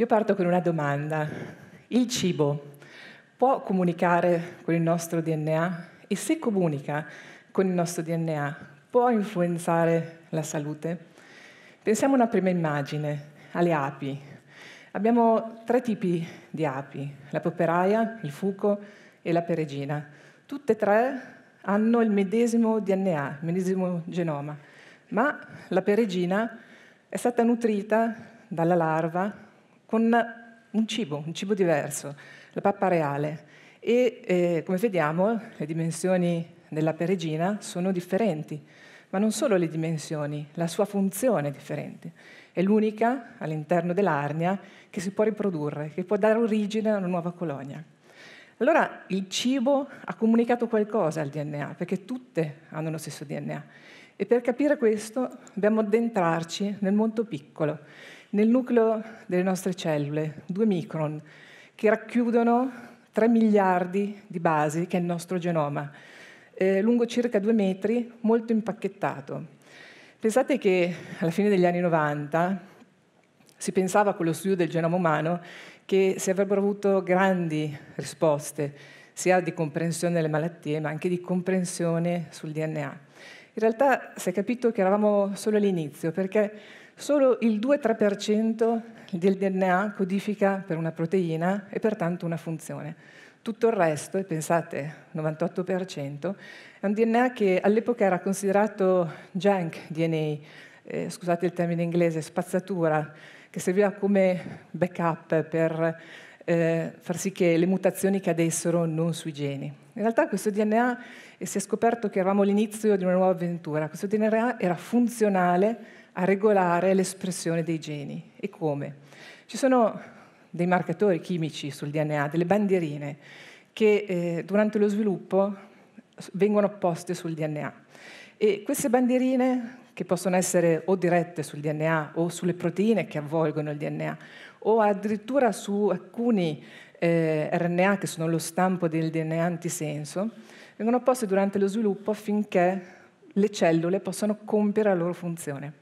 Io parto con una domanda. Il cibo può comunicare con il nostro DNA? E se comunica con il nostro DNA, può influenzare la salute? Pensiamo a una prima immagine, alle api. Abbiamo tre tipi di api, la poperaia, il fuco e la peregina. Tutte e tre hanno il medesimo DNA, il medesimo genoma, ma la peregina è stata nutrita dalla larva con un cibo, un cibo diverso, la pappa reale. E eh, come vediamo le dimensioni della peregina sono differenti, ma non solo le dimensioni, la sua funzione è differente. È l'unica all'interno dell'arnia che si può riprodurre, che può dare origine a una nuova colonia. Allora il cibo ha comunicato qualcosa al DNA, perché tutte hanno lo stesso DNA. E per capire questo dobbiamo addentrarci nel molto piccolo, nel nucleo delle nostre cellule, due micron, che racchiudono 3 miliardi di basi, che è il nostro genoma, eh, lungo circa due metri, molto impacchettato. Pensate che alla fine degli anni 90 si pensava con lo studio del genoma umano che si avrebbero avuto grandi risposte, sia di comprensione delle malattie, ma anche di comprensione sul DNA. In realtà si è capito che eravamo solo all'inizio, perché Solo il 2-3% del DNA codifica per una proteina e pertanto una funzione. Tutto il resto, e pensate, 98%, è un DNA che all'epoca era considerato junk DNA, eh, scusate il termine inglese, spazzatura, che serviva come backup per eh, far sì che le mutazioni cadessero non sui geni. In realtà questo DNA si è scoperto che eravamo all'inizio di una nuova avventura, questo DNA era funzionale a regolare l'espressione dei geni. E come? Ci sono dei marcatori chimici sul DNA, delle bandierine, che eh, durante lo sviluppo vengono poste sul DNA. E queste bandierine, che possono essere o dirette sul DNA o sulle proteine che avvolgono il DNA, o addirittura su alcuni eh, RNA che sono lo stampo del DNA antisenso, vengono poste durante lo sviluppo affinché le cellule possano compiere la loro funzione.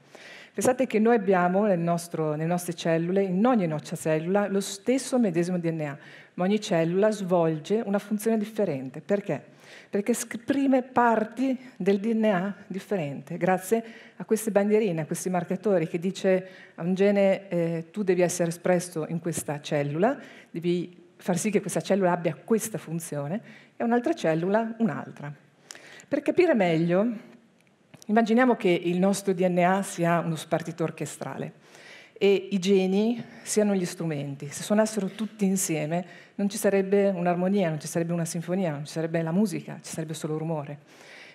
Pensate che noi abbiamo nel nostro, nelle nostre cellule, in ogni nostra cellula, lo stesso medesimo DNA, ma ogni cellula svolge una funzione differente. Perché? Perché esprime parti del DNA differente, grazie a queste bandierine, a questi marcatori che dice a un gene eh, tu devi essere espresso in questa cellula, devi far sì che questa cellula abbia questa funzione, e un'altra cellula un'altra. Per capire meglio Immaginiamo che il nostro DNA sia uno spartito orchestrale e i geni siano gli strumenti. Se suonassero tutti insieme non ci sarebbe un'armonia, non ci sarebbe una sinfonia, non ci sarebbe la musica, ci sarebbe solo rumore.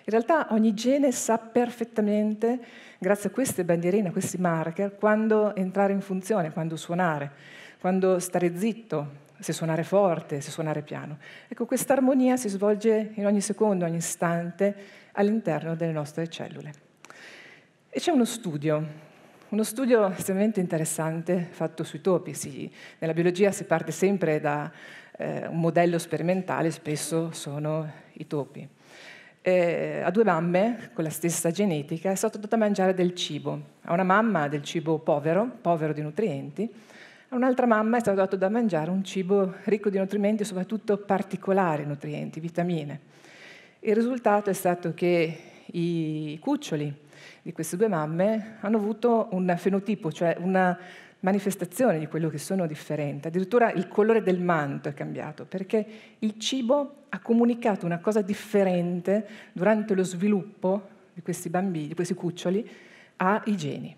In realtà ogni gene sa perfettamente, grazie a queste bandierine, a questi marker, quando entrare in funzione, quando suonare, quando stare zitto, se suonare forte, se suonare piano. Ecco, questa armonia si svolge in ogni secondo, ogni istante all'interno delle nostre cellule. E c'è uno studio, uno studio estremamente interessante fatto sui topi. Si, nella biologia si parte sempre da eh, un modello sperimentale, spesso sono i topi. Eh, a due mamme con la stessa genetica è stato dato a mangiare del cibo. A una mamma del cibo povero, povero di nutrienti, a un'altra mamma è stato dato da mangiare un cibo ricco di nutrimenti, soprattutto particolari nutrienti, vitamine. Il risultato è stato che i cuccioli di queste due mamme hanno avuto un fenotipo, cioè una manifestazione di quello che sono differenti. Addirittura il colore del manto è cambiato, perché il cibo ha comunicato una cosa differente durante lo sviluppo di questi bambini, di questi cuccioli, ai geni.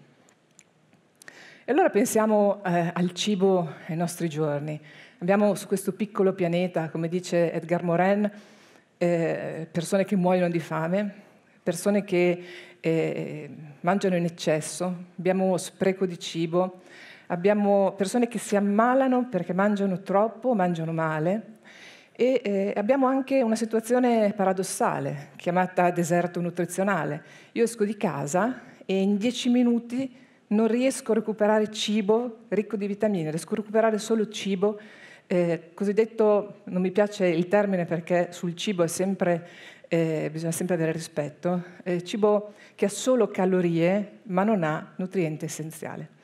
E allora pensiamo eh, al cibo ai nostri giorni. Abbiamo su questo piccolo pianeta, come dice Edgar Morin, eh, persone che muoiono di fame, persone che eh, mangiano in eccesso, abbiamo spreco di cibo, abbiamo persone che si ammalano perché mangiano troppo, mangiano male e eh, abbiamo anche una situazione paradossale chiamata deserto nutrizionale. Io esco di casa e in dieci minuti non riesco a recuperare cibo ricco di vitamine, riesco a recuperare solo cibo eh, cosiddetto, non mi piace il termine perché sul cibo sempre, eh, bisogna sempre avere rispetto, eh, cibo che ha solo calorie ma non ha nutriente essenziale.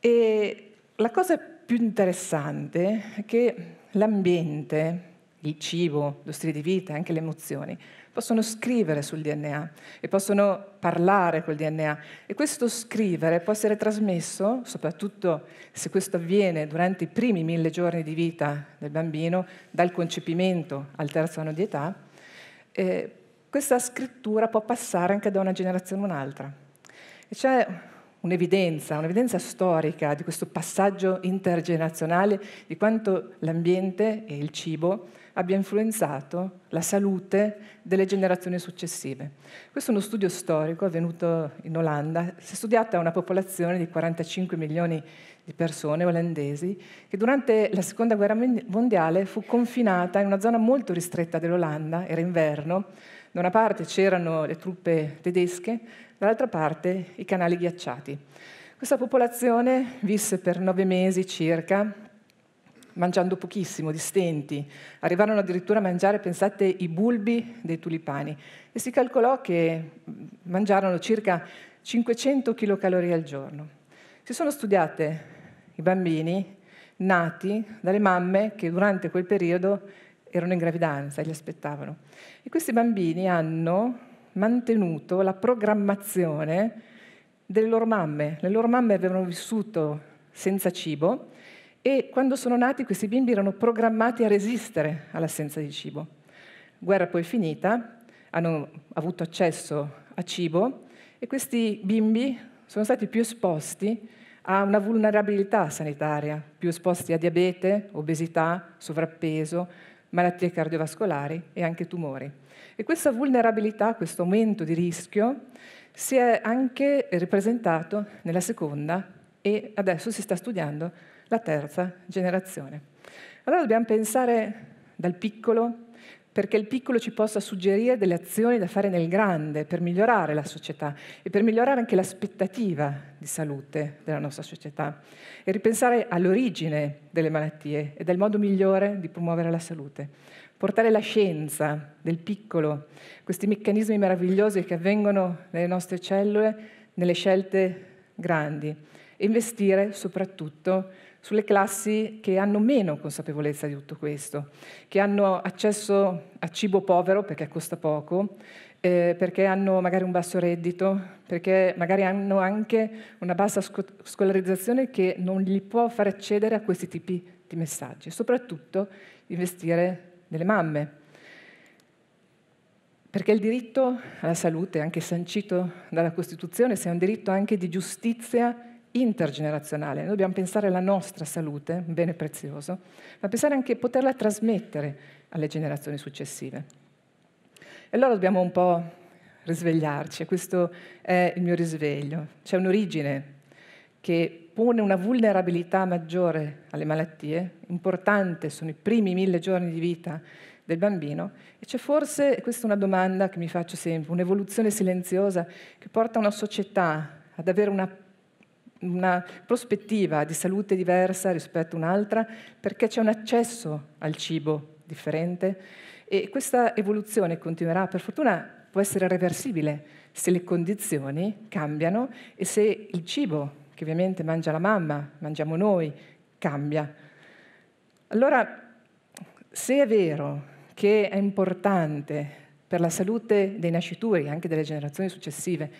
E la cosa più interessante è che l'ambiente, il cibo, lo stile di vita, anche le emozioni, possono scrivere sul DNA e possono parlare col DNA e questo scrivere può essere trasmesso, soprattutto se questo avviene durante i primi mille giorni di vita del bambino, dal concepimento al terzo anno di età, eh, questa scrittura può passare anche da una generazione a un'altra. E c'è un'evidenza, un'evidenza storica di questo passaggio intergenerazionale, di quanto l'ambiente e il cibo abbia influenzato la salute delle generazioni successive. Questo è uno studio storico avvenuto in Olanda, si è studiata una popolazione di 45 milioni di persone olandesi che durante la seconda guerra mondiale fu confinata in una zona molto ristretta dell'Olanda, era inverno, da una parte c'erano le truppe tedesche, dall'altra parte i canali ghiacciati. Questa popolazione visse per nove mesi circa mangiando pochissimo, di stenti. Arrivarono addirittura a mangiare, pensate, i bulbi dei tulipani. E si calcolò che mm, mangiarono circa 500 kcal al giorno. Si sono studiate i bambini nati dalle mamme che durante quel periodo erano in gravidanza e li aspettavano. E questi bambini hanno mantenuto la programmazione delle loro mamme. Le loro mamme avevano vissuto senza cibo e quando sono nati questi bimbi erano programmati a resistere all'assenza di cibo. Guerra poi finita, hanno avuto accesso a cibo e questi bimbi sono stati più esposti a una vulnerabilità sanitaria, più esposti a diabete, obesità, sovrappeso, malattie cardiovascolari e anche tumori. E questa vulnerabilità, questo aumento di rischio, si è anche ripresentato nella seconda e adesso si sta studiando la terza generazione. Allora dobbiamo pensare dal piccolo perché il piccolo ci possa suggerire delle azioni da fare nel grande per migliorare la società e per migliorare anche l'aspettativa di salute della nostra società e ripensare all'origine delle malattie e del modo migliore di promuovere la salute. Portare la scienza del piccolo, questi meccanismi meravigliosi che avvengono nelle nostre cellule, nelle scelte grandi e investire soprattutto sulle classi che hanno meno consapevolezza di tutto questo, che hanno accesso a cibo povero perché costa poco, eh, perché hanno magari un basso reddito, perché magari hanno anche una bassa scolarizzazione che non li può far accedere a questi tipi di messaggi. soprattutto investire nelle mamme perché il diritto alla salute, anche sancito dalla Costituzione, sia un diritto anche di giustizia intergenerazionale, noi dobbiamo pensare alla nostra salute, un bene prezioso, ma pensare anche a poterla trasmettere alle generazioni successive. E allora dobbiamo un po' risvegliarci, questo è il mio risveglio. C'è un'origine che pone una vulnerabilità maggiore alle malattie, importante sono i primi mille giorni di vita del bambino, e c'è forse, questa è una domanda che mi faccio sempre, un'evoluzione silenziosa che porta una società ad avere una una prospettiva di salute diversa rispetto a un'altra, perché c'è un accesso al cibo differente e questa evoluzione continuerà, per fortuna può essere reversibile se le condizioni cambiano e se il cibo, che ovviamente mangia la mamma, mangiamo noi, cambia. Allora, se è vero che è importante per la salute dei nascituri, anche delle generazioni successive,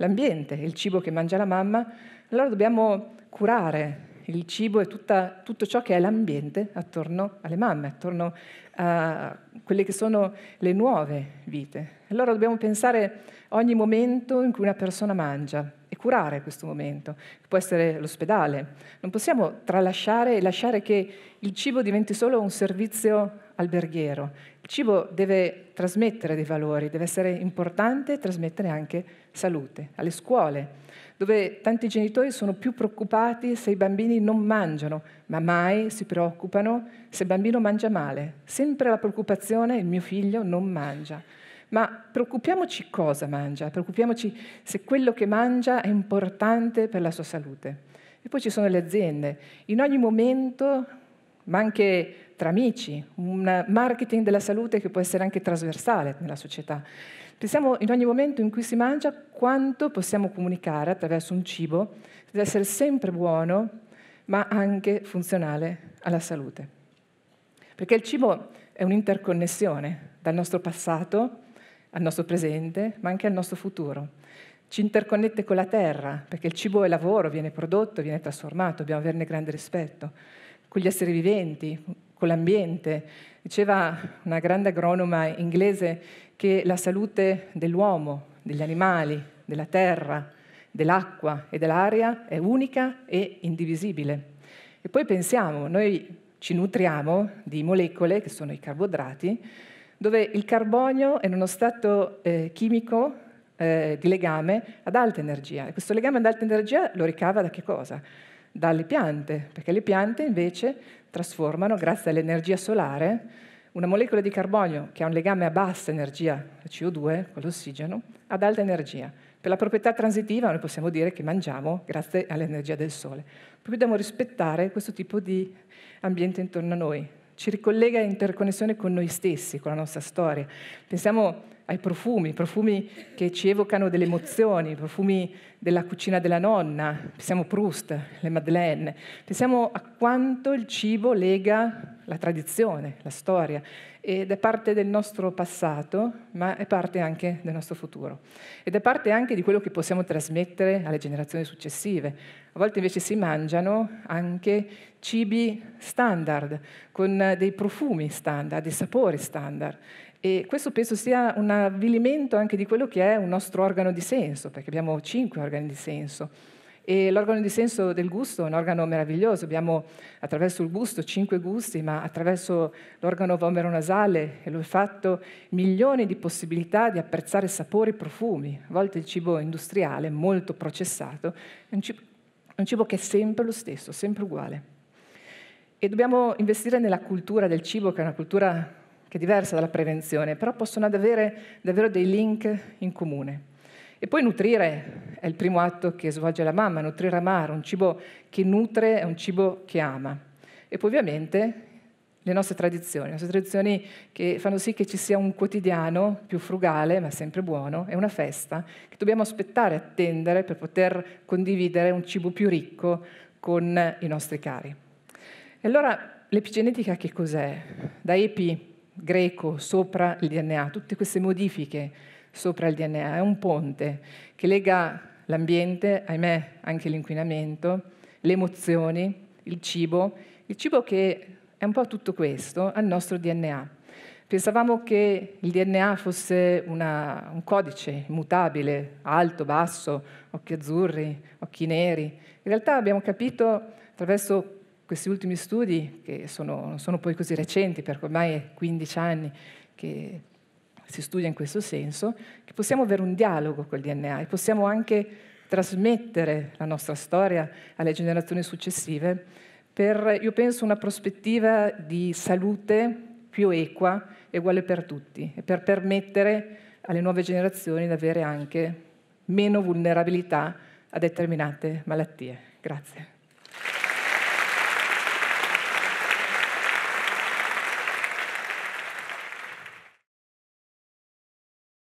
l'ambiente, il cibo che mangia la mamma, allora dobbiamo curare il cibo e tutta, tutto ciò che è l'ambiente attorno alle mamme, attorno a quelle che sono le nuove vite. Allora dobbiamo pensare ogni momento in cui una persona mangia e curare questo momento, che può essere l'ospedale. Non possiamo tralasciare e lasciare che il cibo diventi solo un servizio alberghiero. Il cibo deve trasmettere dei valori, deve essere importante trasmettere anche salute. Alle scuole, dove tanti genitori sono più preoccupati se i bambini non mangiano, ma mai si preoccupano se il bambino mangia male. Sempre la preoccupazione è il mio figlio non mangia. Ma preoccupiamoci cosa mangia, preoccupiamoci se quello che mangia è importante per la sua salute. E poi ci sono le aziende. In ogni momento, ma anche tra amici, un marketing della salute che può essere anche trasversale nella società. Pensiamo in ogni momento in cui si mangia quanto possiamo comunicare attraverso un cibo che deve essere sempre buono, ma anche funzionale alla salute. Perché il cibo è un'interconnessione dal nostro passato al nostro presente, ma anche al nostro futuro. Ci interconnette con la terra, perché il cibo è lavoro, viene prodotto, viene trasformato, dobbiamo averne grande rispetto. Con gli esseri viventi, con l'ambiente. Diceva una grande agronoma inglese che la salute dell'uomo, degli animali, della terra, dell'acqua e dell'aria è unica e indivisibile. E poi pensiamo, noi ci nutriamo di molecole, che sono i carboidrati, dove il carbonio è in uno stato eh, chimico eh, di legame ad alta energia. E questo legame ad alta energia lo ricava da che cosa? dalle piante, perché le piante invece trasformano, grazie all'energia solare, una molecola di carbonio che ha un legame a bassa energia, CO2, con l'ossigeno, ad alta energia. Per la proprietà transitiva noi possiamo dire che mangiamo grazie all'energia del sole. Poi dobbiamo rispettare questo tipo di ambiente intorno a noi. Ci ricollega in interconnessione con noi stessi, con la nostra storia. Pensiamo ai profumi, profumi che ci evocano delle emozioni, profumi della cucina della nonna, pensiamo a Proust, le Madeleine, pensiamo a quanto il cibo lega la tradizione, la storia, ed è parte del nostro passato, ma è parte anche del nostro futuro. Ed è parte anche di quello che possiamo trasmettere alle generazioni successive. A volte invece si mangiano anche cibi standard, con dei profumi standard, dei sapori standard. E questo penso sia un avvilimento anche di quello che è un nostro organo di senso, perché abbiamo cinque organi di senso. E l'organo di senso del gusto è un organo meraviglioso, abbiamo attraverso il gusto cinque gusti, ma attraverso l'organo vomero-nasale e l'olfatto milioni di possibilità di apprezzare sapori e profumi. A volte il cibo industriale, molto processato, è un cibo, è un cibo che è sempre lo stesso, sempre uguale. E dobbiamo investire nella cultura del cibo, che è una cultura che è diversa dalla prevenzione, però possono avere davvero dei link in comune. E poi nutrire è il primo atto che svolge la mamma, nutrire amare, un cibo che nutre è un cibo che ama. E poi ovviamente le nostre tradizioni, le nostre tradizioni che fanno sì che ci sia un quotidiano più frugale, ma sempre buono, è una festa che dobbiamo aspettare, attendere per poter condividere un cibo più ricco con i nostri cari. E allora l'epigenetica che cos'è? Da epi greco sopra il DNA, tutte queste modifiche sopra il DNA, è un ponte che lega l'ambiente, ahimè anche l'inquinamento, le emozioni, il cibo, il cibo che è un po' tutto questo al nostro DNA. Pensavamo che il DNA fosse una, un codice immutabile, alto, basso, occhi azzurri, occhi neri. In realtà abbiamo capito attraverso questi ultimi studi, che sono, non sono poi così recenti, perché ormai è 15 anni che si studia in questo senso, che possiamo avere un dialogo col DNA e possiamo anche trasmettere la nostra storia alle generazioni successive per, io penso, una prospettiva di salute più equa e uguale per tutti e per permettere alle nuove generazioni di avere anche meno vulnerabilità a determinate malattie. Grazie.